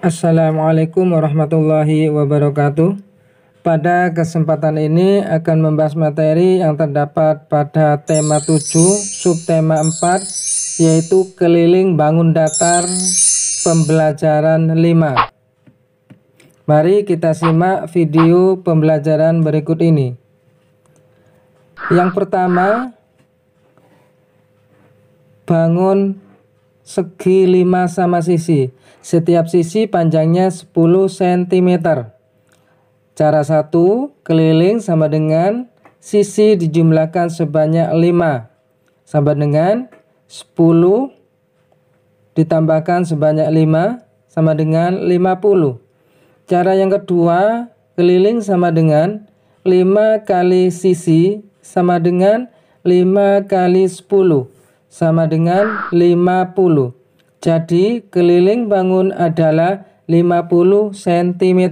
Assalamualaikum warahmatullahi wabarakatuh. Pada kesempatan ini akan membahas materi yang terdapat pada tema 7, subtema 4, yaitu keliling bangun datar pembelajaran 5. Mari kita simak video pembelajaran berikut ini. Yang pertama, bangun segi 5 sama sisi. Setiap sisi panjangnya 10 cm. Cara 1, keliling sama dengan sisi dijumlahkan sebanyak 5 sama dengan 10 ditambahkan sebanyak 5 sama dengan 50. Cara yang kedua, keliling sama dengan 5 kali sisi sama dengan 5 kali 10 sama dengan 50. Jadi keliling bangun adalah 50 cm.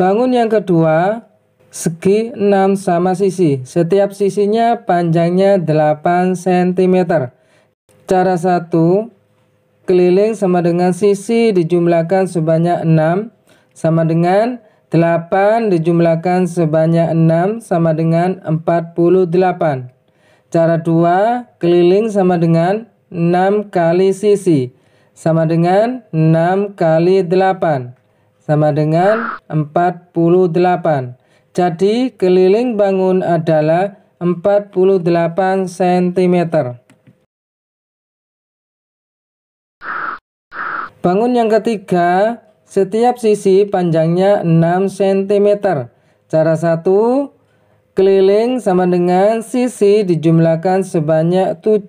Bangun yang kedua, segi 6 sama sisi. Setiap sisinya panjangnya 8 cm. Cara 1, keliling sama dengan sisi dijumlahkan sebanyak 6 sama dengan 8 dijumlahkan sebanyak 6 sama dengan 48. Cara 2, keliling sama dengan 6 kali sisi sama dengan 6 kali 8 sama dengan 48. Jadi keliling bangun adalah 48 cm. Bangun yang ketiga, setiap sisi panjangnya 6 cm. Cara 1, keliling sama dengan sisi dijumlahkan sebanyak 7.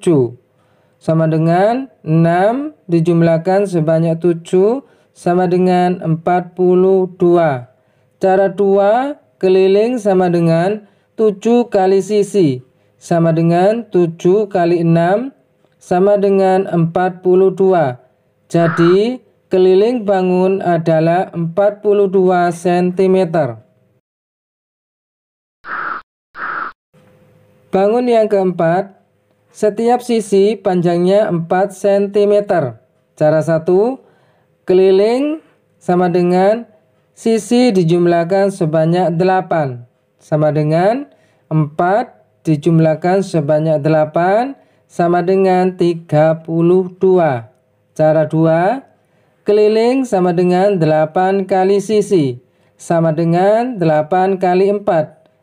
Sama dengan 6 dijumlahkan sebanyak 7 sama dengan 42. Cara 2, keliling sama dengan 7 kali sisi sama dengan 7 kali 6 sama dengan 42. Jadi Keliling bangun adalah 42 cm. Bangun yang keempat, setiap sisi panjangnya 4 cm. Cara satu, keliling sama dengan sisi dijumlahkan sebanyak 8 sama dengan 4 dijumlahkan sebanyak 8 sama dengan 32. Cara 2, Keliling sama dengan 8 kali sisi, sama dengan 8 kali 4,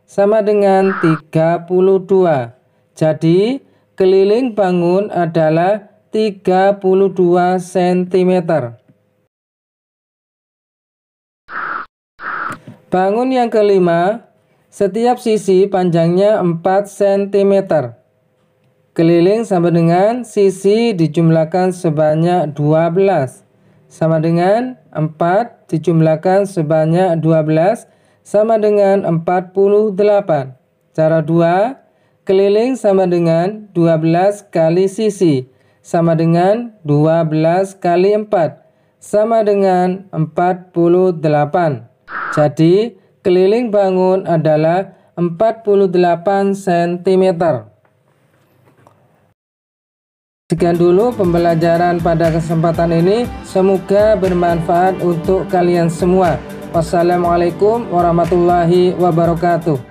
sama dengan 32. Jadi, keliling bangun adalah 32 cm. Bangun yang kelima, setiap sisi panjangnya 4 cm. Keliling sama dengan sisi dijumlahkan sebanyak 12. cm sama dengan 4 dijumlahkan sebanyak 12 sama dengan 48. Cara 2, keliling sama dengan 12 kali sisi sama dengan 12 kali 4 sama dengan 48. Jadi, keliling bangun adalah 48 cm. Sekian dulu pembelajaran pada kesempatan ini. Semoga bermanfaat untuk kalian semua. Wassalamualaikum warahmatullahi wabarakatuh.